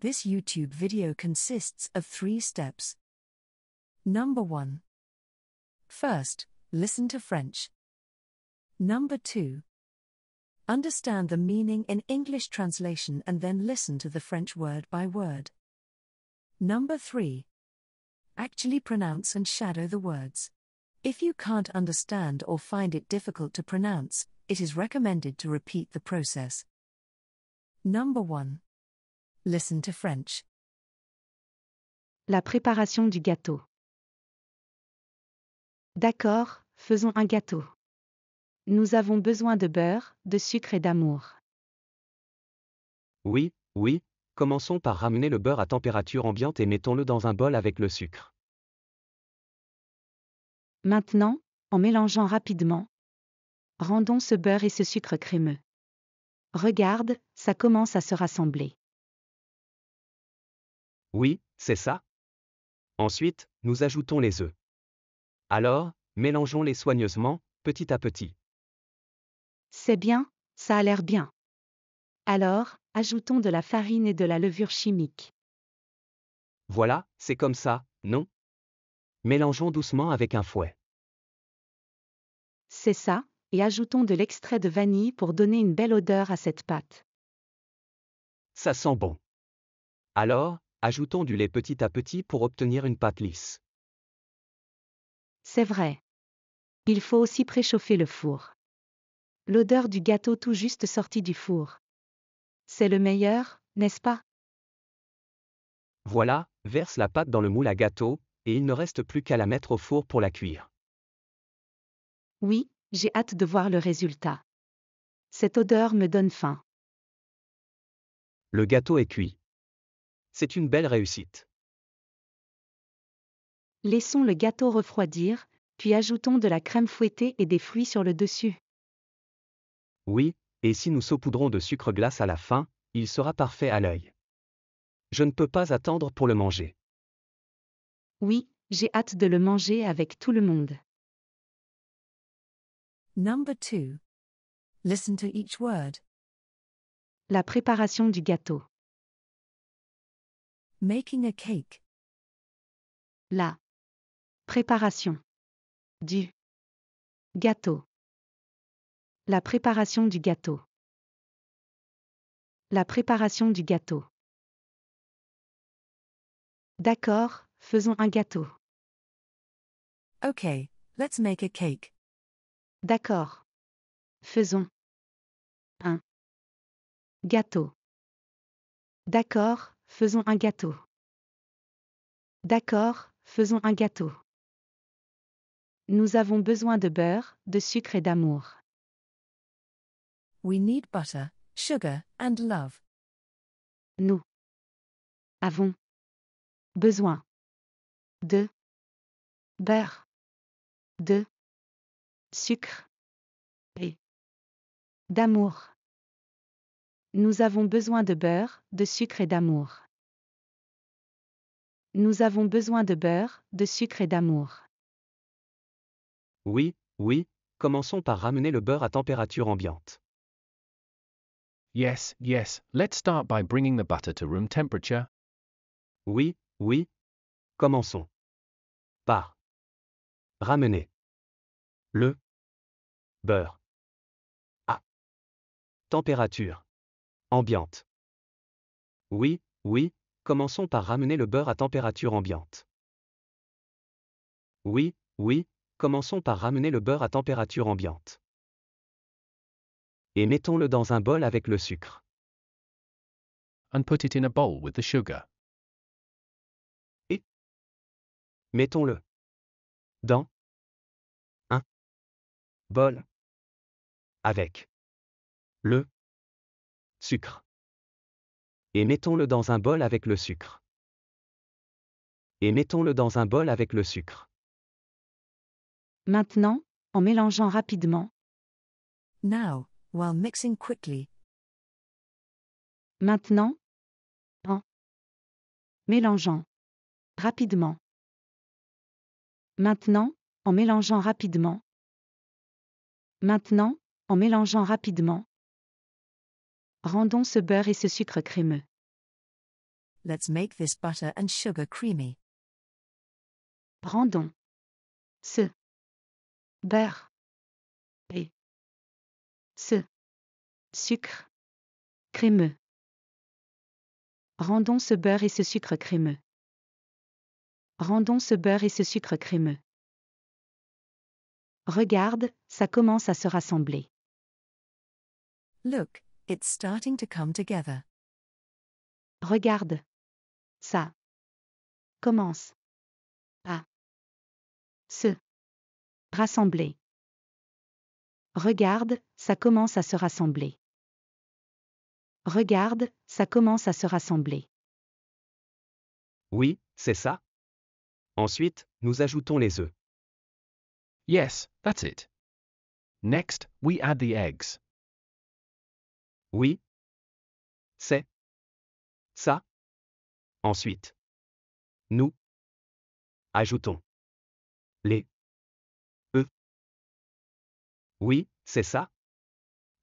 This YouTube video consists of three steps. Number 1. First, listen to French. Number 2. Understand the meaning in English translation and then listen to the French word by word. Number 3. Actually pronounce and shadow the words. If you can't understand or find it difficult to pronounce, it is recommended to repeat the process. Number 1. Listen to French. La préparation du gâteau. D'accord, faisons un gâteau. Nous avons besoin de beurre, de sucre et d'amour. Oui, oui, commençons par ramener le beurre à température ambiante et mettons-le dans un bol avec le sucre. Maintenant, en mélangeant rapidement, rendons ce beurre et ce sucre crémeux. Regarde, ça commence à se rassembler. Oui, c'est ça. Ensuite, nous ajoutons les œufs. Alors, mélangeons-les soigneusement, petit à petit. C'est bien, ça a l'air bien. Alors, ajoutons de la farine et de la levure chimique. Voilà, c'est comme ça, non Mélangeons doucement avec un fouet. C'est ça, et ajoutons de l'extrait de vanille pour donner une belle odeur à cette pâte. Ça sent bon. Alors, Ajoutons du lait petit à petit pour obtenir une pâte lisse. C'est vrai. Il faut aussi préchauffer le four. L'odeur du gâteau tout juste sorti du four. C'est le meilleur, n'est-ce pas Voilà, verse la pâte dans le moule à gâteau, et il ne reste plus qu'à la mettre au four pour la cuire. Oui, j'ai hâte de voir le résultat. Cette odeur me donne faim. Le gâteau est cuit. C'est une belle réussite. Laissons le gâteau refroidir, puis ajoutons de la crème fouettée et des fruits sur le dessus. Oui, et si nous saupoudrons de sucre glace à la fin, il sera parfait à l'œil. Je ne peux pas attendre pour le manger. Oui, j'ai hâte de le manger avec tout le monde. Number 2. Listen to each word. La préparation du gâteau. Making a cake. La préparation du gâteau. La préparation du gâteau. La préparation du gâteau. D'accord, faisons un gâteau. Okay, let's make a cake. D'accord. Faisons un gâteau. D'accord, faisons un gâteau. D'accord, faisons un gâteau. Nous avons besoin de beurre, de sucre et d'amour. We need butter, sugar, and love. Nous avons besoin de beurre, de sucre et d'amour. Nous avons besoin de beurre, de sucre et d'amour. Nous avons besoin de beurre, de sucre et d'amour. Oui, oui, commençons par ramener le beurre à température ambiante. Yes, yes, let's start by bringing the butter to room temperature. Oui, oui. Commençons. Par. Ramener. Le. Beurre. À. Température. Ambiante. Oui, oui, commençons par ramener le beurre à température ambiante. Oui, oui, commençons par ramener le beurre à température ambiante. Et mettons-le dans un bol avec le sucre. And put it in a bowl with the sugar. Et mettons-le dans un bol avec le sucre. Et mettons-le dans un bol avec le sucre. Et mettons-le dans un bol avec le sucre. Maintenant, en mélangeant rapidement. Now, while mixing quickly. Maintenant, en mélangeant rapidement. Maintenant, en mélangeant rapidement. Maintenant, en mélangeant rapidement. Rendons ce beurre et ce sucre crémeux. Let's make this butter and sugar creamy. Rendons ce beurre et ce sucre crémeux. Rendons ce beurre et ce sucre crémeux. Rendons ce beurre et ce sucre crémeux. Regarde, ça commence à se rassembler. Look, It's starting to come together. Regarde. Ça. Commence. À. Se. Rassembler. Regarde, ça commence à se rassembler. Regarde, ça commence à se rassembler. Oui, c'est ça. Ensuite, nous ajoutons les œufs. Yes, that's it. Next, we add the eggs. Oui. C'est. Ça. Ensuite. Nous. Ajoutons. Les. œufs. E. Oui, c'est ça.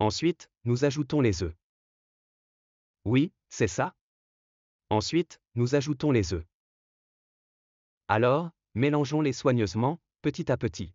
Ensuite, nous ajoutons les œufs. E. Oui, c'est ça. Ensuite, nous ajoutons les œufs. E. Alors, mélangeons-les soigneusement, petit à petit.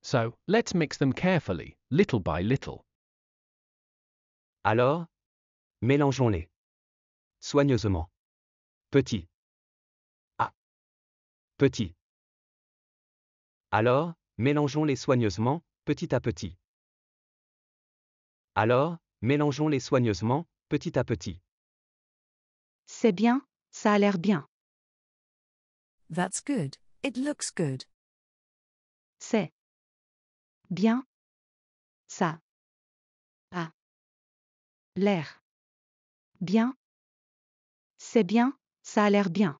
So, let's mix them carefully, little by little. Alors Mélangeons-les. Soigneusement. Petit. ah Petit. Alors, mélangeons-les soigneusement, petit à petit. Alors, mélangeons-les soigneusement, petit à petit. C'est bien, ça a l'air bien. That's good, it looks good. C'est bien. Ça L'air. Bien. C'est bien, ça a l'air bien.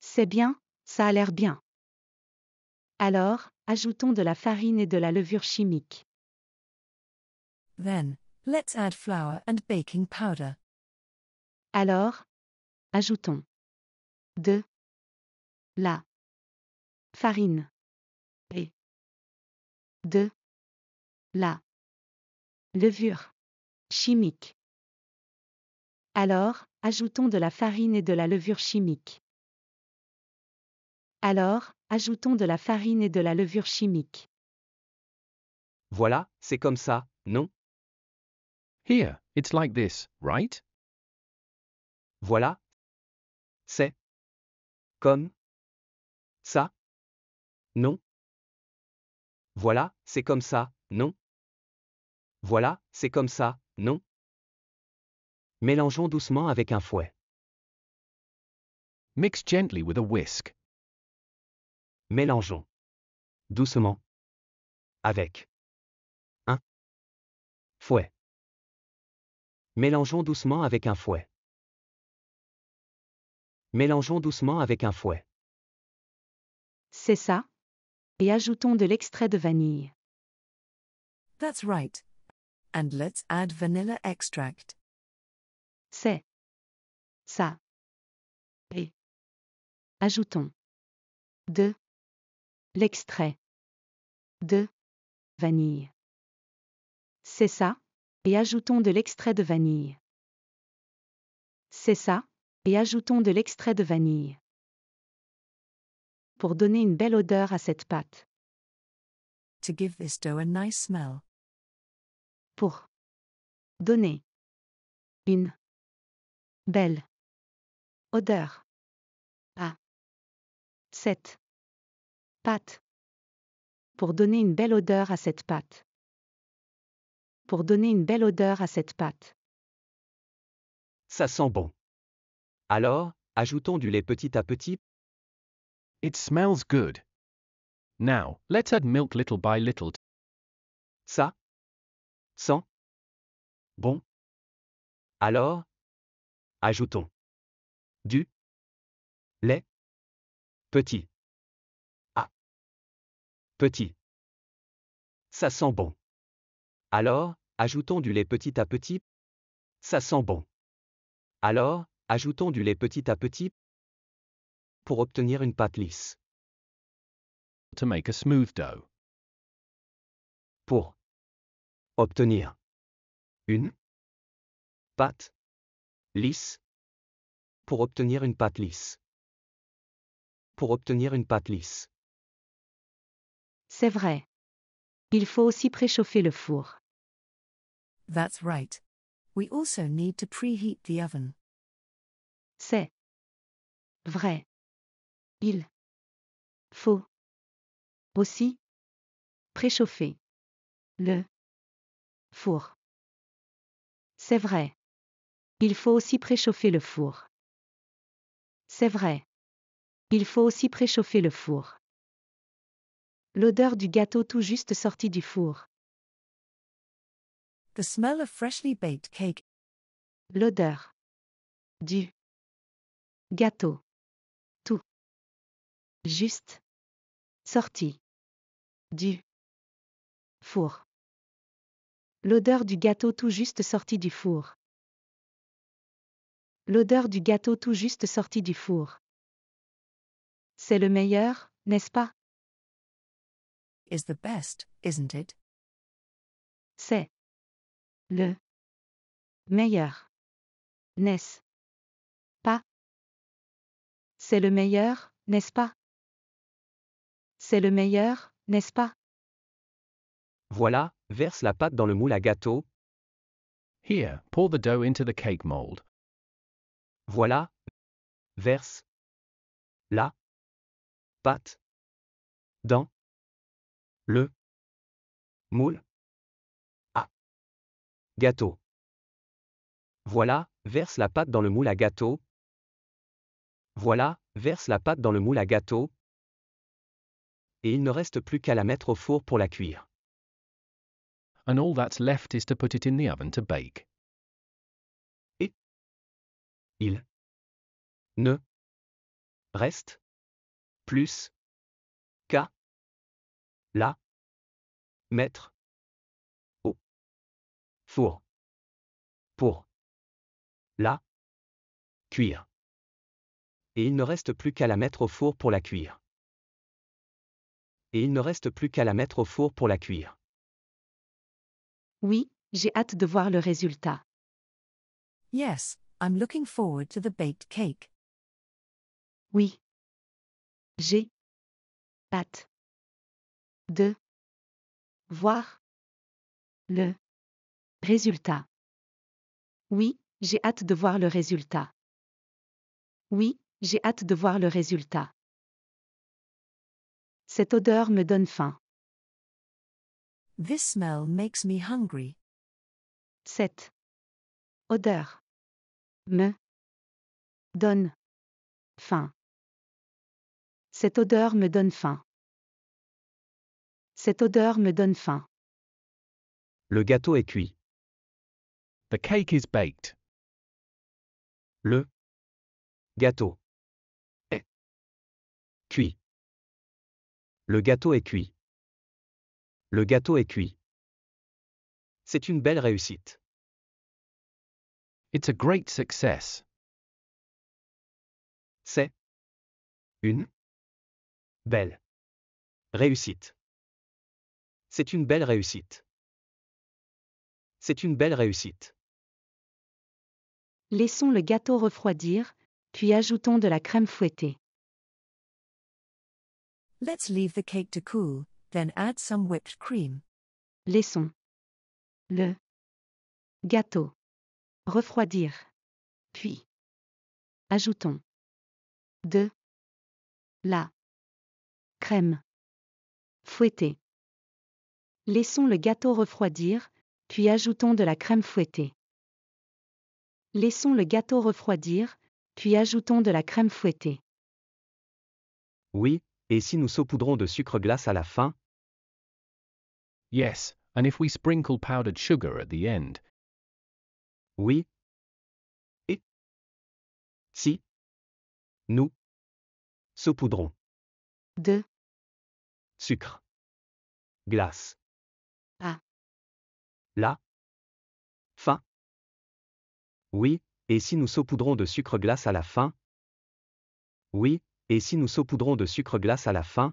C'est bien, ça a l'air bien. Alors, ajoutons de la farine et de la levure chimique. Then, let's add flour and baking powder. Alors, ajoutons de la farine et de la levure chimique. Alors, ajoutons de la farine et de la levure chimique. Alors, ajoutons de la farine et de la levure chimique. Voilà, c'est comme ça, non Here, it's like this, right Voilà. C'est comme ça. Non Voilà, c'est comme ça, non Voilà, c'est comme ça, non Mélangeons doucement avec un fouet. Mix gently with a whisk. Mélangeons. Doucement. Avec. Un. Fouet. Mélangeons doucement avec un fouet. Mélangeons doucement avec un fouet. C'est ça. Et ajoutons de l'extrait de vanille. That's right and let's add vanilla extract. C'est ça. Et ajoutons de l'extrait de vanille. C'est ça, et ajoutons de l'extrait de vanille. C'est ça, et ajoutons de l'extrait de vanille. Pour donner une belle odeur à cette pâte. To give this dough a nice smell pour donner une belle odeur à cette pâte. Pour donner une belle odeur à cette pâte. Pour donner une belle odeur à cette pâte. Ça sent bon. Alors, ajoutons du lait petit à petit. It smells good. Now, let's add milk little by little. Ça 100 Bon. Alors Ajoutons. Du. Lait. Petit. Ah. Petit. Ça sent bon. Alors, ajoutons du lait petit à petit. Ça sent bon. Alors, ajoutons du lait petit à petit pour obtenir une pâte lisse. To make a smooth dough. Pour Obtenir. Une. Pâte. Lisse. Pour obtenir une pâte lisse. Pour obtenir une pâte lisse. C'est vrai. Il faut aussi préchauffer le four. That's right. We also need to preheat the oven. C'est vrai. Il faut aussi préchauffer le Four. C'est vrai. Il faut aussi préchauffer le four. C'est vrai. Il faut aussi préchauffer le four. L'odeur du gâteau tout juste sorti du four. The smell of freshly baked cake. L'odeur du gâteau tout juste sorti du four. L'odeur du gâteau tout juste sorti du four. L'odeur du gâteau tout juste sorti du four. C'est le meilleur, n'est-ce pas? Is the best, isn't it? C'est le meilleur, n'est-ce pas? C'est le meilleur, n'est-ce pas? C'est le meilleur, n'est-ce pas? Voilà, Verse la pâte dans le moule à gâteau. Here, pour the dough into the cake mold. Voilà. Verse. La. Pâte. Dans. Le. Moule. À. Gâteau. Voilà, verse la pâte dans le moule à gâteau. Voilà, verse la pâte dans le moule à gâteau. Et il ne reste plus qu'à la mettre au four pour la cuire and all that's left is to put it in the oven to bake. Et il ne reste plus qu'à la mettre au four pour la cuire. Et il ne reste plus qu'à la mettre au four pour la cuire. Et il ne reste plus qu'à la mettre au four pour la cuire. Oui, j'ai hâte de voir le résultat. Yes, I'm looking forward to the baked cake. Oui. J'ai hâte de voir le résultat. Oui, j'ai hâte de voir le résultat. Oui, j'ai hâte de voir le résultat. Cette odeur me donne faim. This smell makes me hungry. 7. Odeur. Me. Donne. Faim. Cette odeur me donne faim. Cette odeur me donne faim. Le gâteau est cuit. The cake is baked. Le gâteau est cuit. Le gâteau est cuit. Le gâteau est cuit. C'est une belle réussite. It's a great success. C'est une belle réussite. C'est une belle réussite. C'est une belle réussite. Laissons le gâteau refroidir, puis ajoutons de la crème fouettée. Let's leave the cake to cool, Then add some whipped cream. Laissons le gâteau refroidir. Puis ajoutons de la crème fouettée. Laissons le gâteau refroidir, puis ajoutons de la crème fouettée. Laissons le gâteau refroidir, puis ajoutons de la crème fouettée. Oui, et si nous saupoudrons de sucre glace à la fin, Yes, and if we sprinkle powdered sugar at the end. Oui. Et si nous saupoudrons de sucre glace à la fin. Oui, et si nous saupoudrons de sucre glace à la fin Oui, et si nous saupoudrons de sucre glace à la fin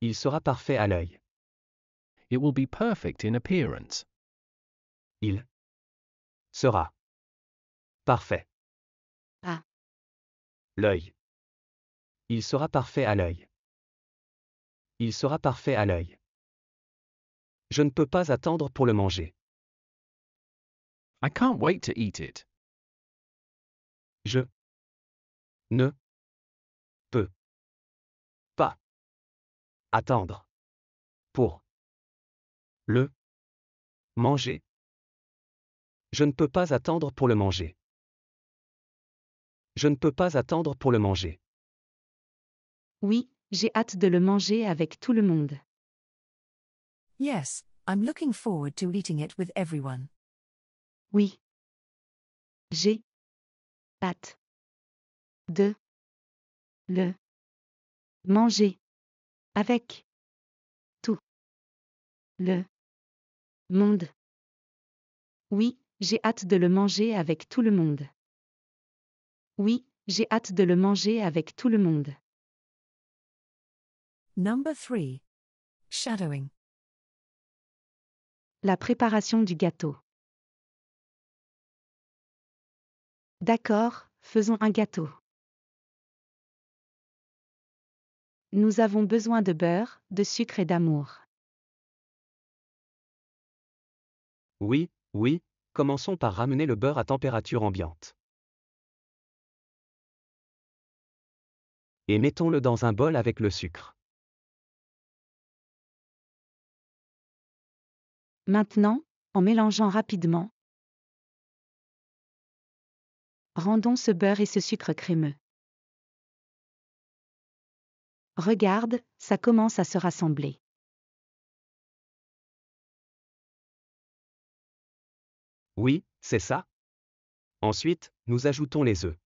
Il sera parfait à l'œil it will be perfect in appearance. Il sera parfait à ah. l'œil. Il sera parfait à l'œil. Il sera parfait à l'œil. Je ne peux pas attendre pour le manger. I can't wait to eat it. Je ne peux pas attendre pour le manger. Je ne peux pas attendre pour le manger. Je ne peux pas attendre pour le manger. Oui, j'ai hâte de le manger avec tout le monde. Yes, I'm looking forward to eating it with everyone. Oui. J'ai hâte de le manger avec tout le Monde. Oui, j'ai hâte de le manger avec tout le monde. Oui, j'ai hâte de le manger avec tout le monde. Number 3. Shadowing. La préparation du gâteau. D'accord, faisons un gâteau. Nous avons besoin de beurre, de sucre et d'amour. Oui, oui, commençons par ramener le beurre à température ambiante. Et mettons-le dans un bol avec le sucre. Maintenant, en mélangeant rapidement, rendons ce beurre et ce sucre crémeux. Regarde, ça commence à se rassembler. Oui, c'est ça. Ensuite, nous ajoutons les œufs.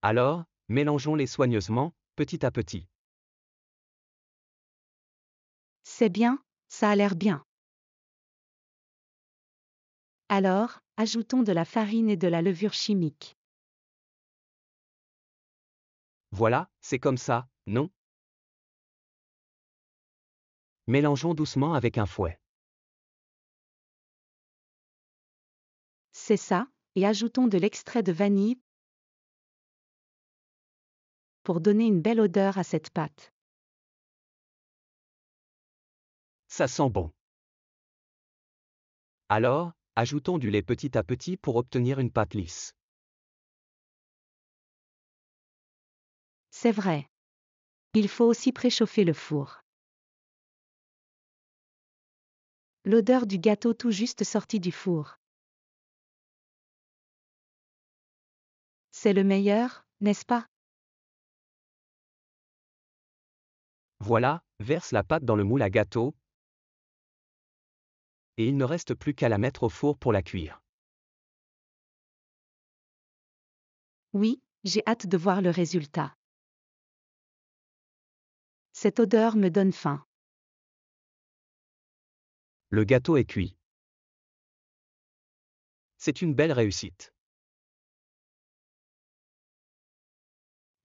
Alors, mélangeons-les soigneusement, petit à petit. C'est bien, ça a l'air bien. Alors, ajoutons de la farine et de la levure chimique. Voilà, c'est comme ça, non Mélangeons doucement avec un fouet. C'est ça, et ajoutons de l'extrait de vanille pour donner une belle odeur à cette pâte. Ça sent bon. Alors, ajoutons du lait petit à petit pour obtenir une pâte lisse. C'est vrai. Il faut aussi préchauffer le four. L'odeur du gâteau tout juste sorti du four. C'est le meilleur, n'est-ce pas Voilà, verse la pâte dans le moule à gâteau. Et il ne reste plus qu'à la mettre au four pour la cuire. Oui, j'ai hâte de voir le résultat. Cette odeur me donne faim. Le gâteau est cuit. C'est une belle réussite.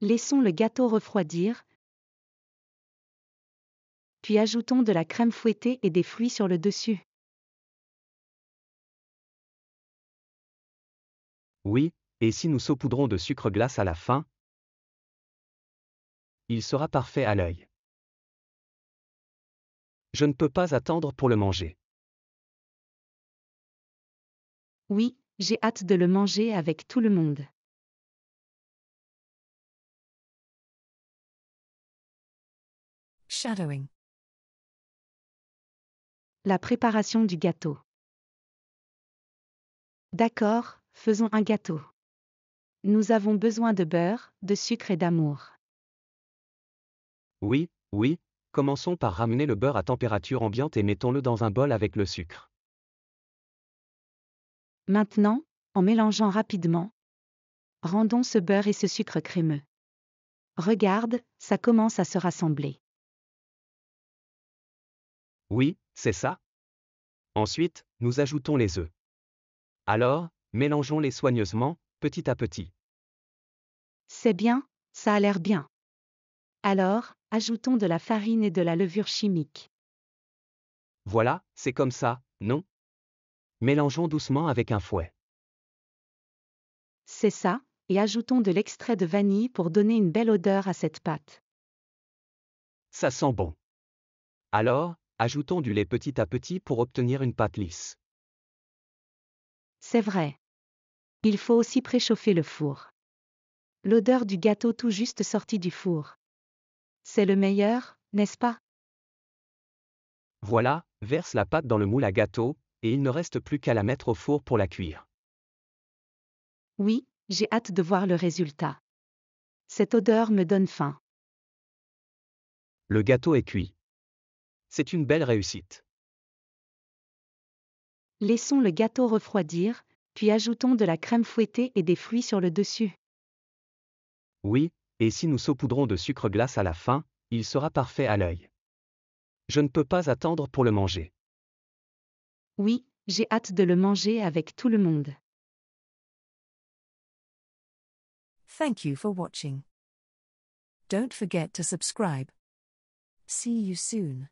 Laissons le gâteau refroidir, puis ajoutons de la crème fouettée et des fruits sur le dessus. Oui, et si nous saupoudrons de sucre glace à la fin Il sera parfait à l'œil. Je ne peux pas attendre pour le manger. Oui, j'ai hâte de le manger avec tout le monde. La préparation du gâteau. D'accord, faisons un gâteau. Nous avons besoin de beurre, de sucre et d'amour. Oui, oui, commençons par ramener le beurre à température ambiante et mettons-le dans un bol avec le sucre. Maintenant, en mélangeant rapidement, rendons ce beurre et ce sucre crémeux. Regarde, ça commence à se rassembler. Oui, c'est ça. Ensuite, nous ajoutons les œufs. Alors, mélangeons-les soigneusement, petit à petit. C'est bien, ça a l'air bien. Alors, ajoutons de la farine et de la levure chimique. Voilà, c'est comme ça, non Mélangeons doucement avec un fouet. C'est ça, et ajoutons de l'extrait de vanille pour donner une belle odeur à cette pâte. Ça sent bon. Alors, Ajoutons du lait petit à petit pour obtenir une pâte lisse. C'est vrai. Il faut aussi préchauffer le four. L'odeur du gâteau tout juste sorti du four. C'est le meilleur, n'est-ce pas Voilà, verse la pâte dans le moule à gâteau, et il ne reste plus qu'à la mettre au four pour la cuire. Oui, j'ai hâte de voir le résultat. Cette odeur me donne faim. Le gâteau est cuit. C'est une belle réussite. Laissons le gâteau refroidir, puis ajoutons de la crème fouettée et des fruits sur le dessus. Oui, et si nous saupoudrons de sucre glace à la fin, il sera parfait à l'œil. Je ne peux pas attendre pour le manger. Oui, j'ai hâte de le manger avec tout le monde. Thank you for watching. Don't forget to subscribe. See you soon.